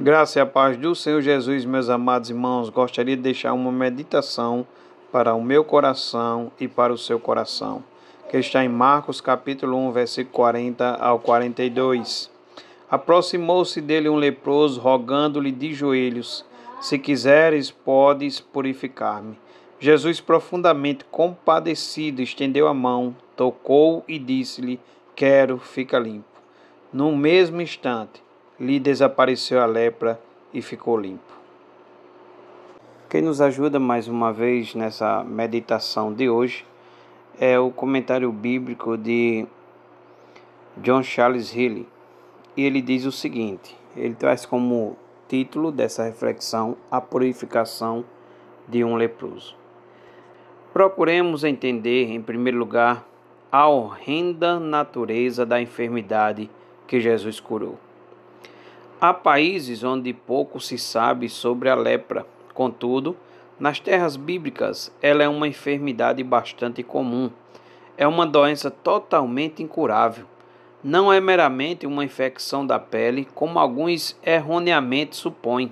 Graça e a paz do Senhor Jesus, meus amados irmãos, gostaria de deixar uma meditação para o meu coração e para o seu coração, que está em Marcos capítulo 1, versículo 40 ao 42. Aproximou-se dele um leproso, rogando-lhe de joelhos: Se quiseres, podes purificar-me. Jesus, profundamente compadecido, estendeu a mão, tocou e disse-lhe: Quero, fica limpo. No mesmo instante, lhe desapareceu a lepra e ficou limpo. Quem nos ajuda mais uma vez nessa meditação de hoje é o comentário bíblico de John Charles Healy. E ele diz o seguinte: ele traz como título dessa reflexão a purificação de um leproso. Procuremos entender, em primeiro lugar, a horrenda natureza da enfermidade que Jesus curou. Há países onde pouco se sabe sobre a lepra, contudo, nas terras bíblicas ela é uma enfermidade bastante comum. É uma doença totalmente incurável. Não é meramente uma infecção da pele, como alguns erroneamente supõem.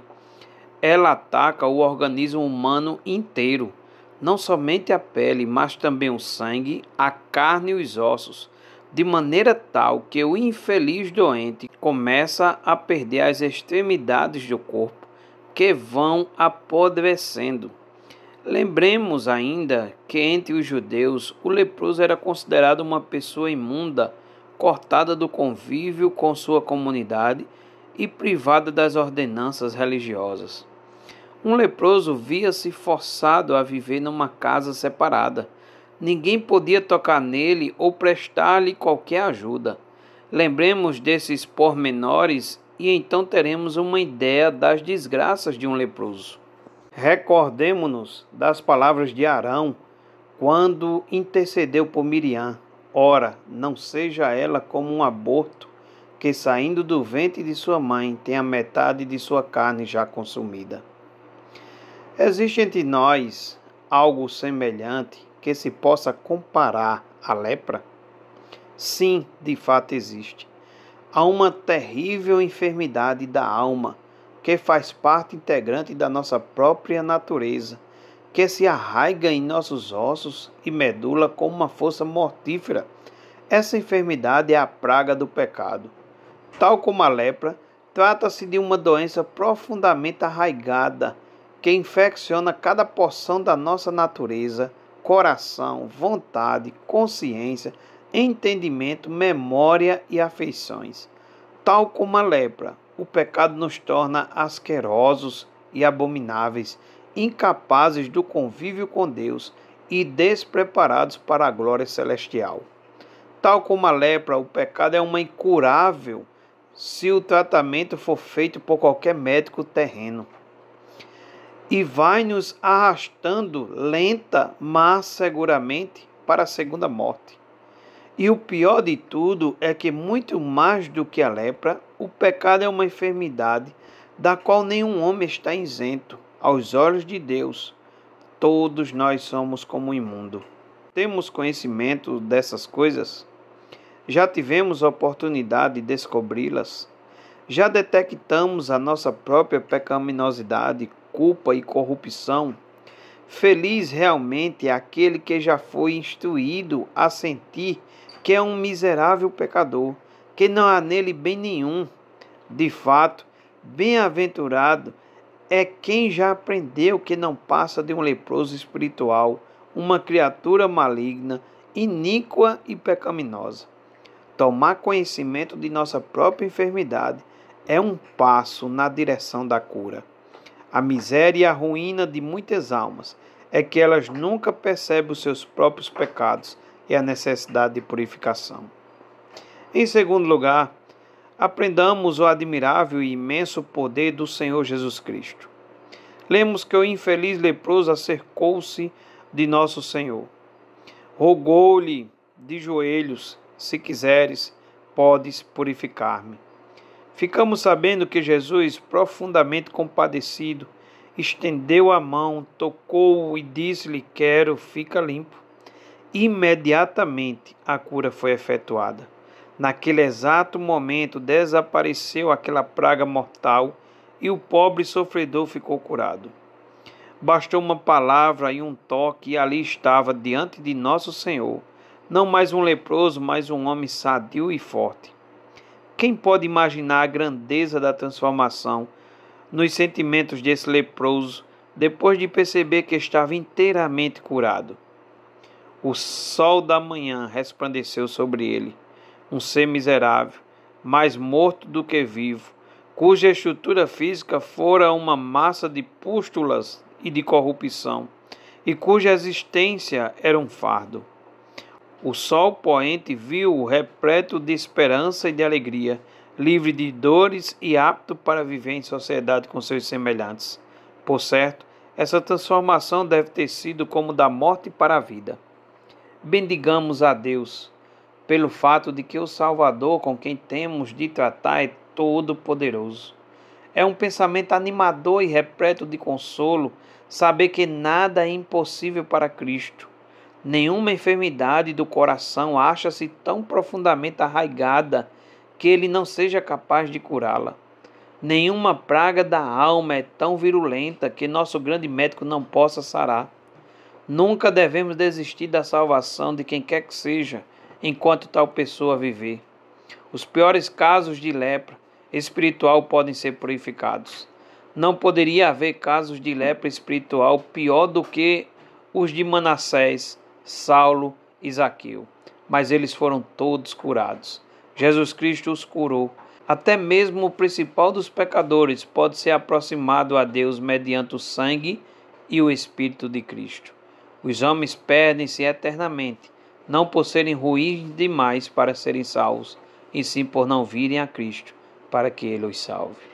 Ela ataca o organismo humano inteiro, não somente a pele, mas também o sangue, a carne e os ossos de maneira tal que o infeliz doente começa a perder as extremidades do corpo, que vão apodrecendo. Lembremos ainda que entre os judeus o leproso era considerado uma pessoa imunda, cortada do convívio com sua comunidade e privada das ordenanças religiosas. Um leproso via-se forçado a viver numa casa separada ninguém podia tocar nele ou prestar-lhe qualquer ajuda. Lembremos desses pormenores e então teremos uma ideia das desgraças de um leproso. Recordemos-nos das palavras de Arão quando intercedeu por Miriam. Ora, não seja ela como um aborto que, saindo do ventre de sua mãe, tem a metade de sua carne já consumida. Existe entre nós algo semelhante que se possa comparar à lepra? Sim, de fato existe. Há uma terrível enfermidade da alma que faz parte integrante da nossa própria natureza, que se arraiga em nossos ossos e medula com uma força mortífera. Essa enfermidade é a praga do pecado. Tal como a lepra, trata-se de uma doença profundamente arraigada que infecciona cada porção da nossa natureza coração, vontade, consciência, entendimento, memória e afeições. Tal como a lepra, o pecado nos torna asquerosos e abomináveis, incapazes do convívio com Deus e despreparados para a glória celestial. Tal como a lepra, o pecado é uma incurável se o tratamento for feito por qualquer médico terreno e vai nos arrastando lenta, mas seguramente para a segunda morte. E o pior de tudo é que, muito mais do que a lepra, o pecado é uma enfermidade da qual nenhum homem está isento aos olhos de Deus. Todos nós somos como imundo. Temos conhecimento dessas coisas? Já tivemos a oportunidade de descobri-las? Já detectamos a nossa própria pecaminosidade culpa e corrupção. Feliz realmente é aquele que já foi instruído a sentir que é um miserável pecador, que não há nele bem nenhum. De fato, bem-aventurado é quem já aprendeu que não passa de um leproso espiritual, uma criatura maligna, iníqua e pecaminosa. Tomar conhecimento de nossa própria enfermidade é um passo na direção da cura. A miséria e a ruína de muitas almas é que elas nunca percebem os seus próprios pecados e a necessidade de purificação. Em segundo lugar, aprendamos o admirável e imenso poder do Senhor Jesus Cristo. Lemos que o infeliz leproso acercou-se de nosso Senhor. Rogou-lhe de joelhos: se quiseres, podes purificar-me. Ficamos sabendo que Jesus, profundamente compadecido, estendeu a mão, tocou-o e disse-lhe: Quero, fica limpo. Imediatamente a cura foi efetuada. Naquele exato momento desapareceu aquela praga mortal e o pobre sofredor ficou curado. Bastou uma palavra e um toque, e ali estava diante de Nosso Senhor, não mais um leproso, mas um homem sadio e forte. Quem pode imaginar a grandeza da transformação nos sentimentos desse leproso depois de perceber que estava inteiramente curado? O sol da manhã resplandeceu sobre ele, um ser miserável, mais morto do que vivo, cuja estrutura física fora uma massa de pústulas e de corrupção, e cuja existência era um fardo. O sol poente viu-o repleto de esperança e de alegria, livre de dores e apto para viver em sociedade com seus semelhantes. Por certo, essa transformação deve ter sido como da morte para a vida. Bendigamos a Deus pelo fato de que o Salvador com quem temos de tratar é todo-poderoso. É um pensamento animador e repleto de consolo saber que nada é impossível para Cristo Nenhuma enfermidade do coração acha-se tão profundamente arraigada que ele não seja capaz de curá-la. Nenhuma praga da alma é tão virulenta que nosso grande médico não possa sarar. Nunca devemos desistir da salvação de quem quer que seja, enquanto tal pessoa viver. Os piores casos de lepra espiritual podem ser purificados. Não poderia haver casos de lepra espiritual pior do que os de Manassés, Saulo e Zaqueu. Mas eles foram todos curados. Jesus Cristo os curou. Até mesmo o principal dos pecadores pode ser aproximado a Deus mediante o sangue e o Espírito de Cristo. Os homens perdem-se eternamente, não por serem ruins demais para serem salvos, e sim por não virem a Cristo para que Ele os salve.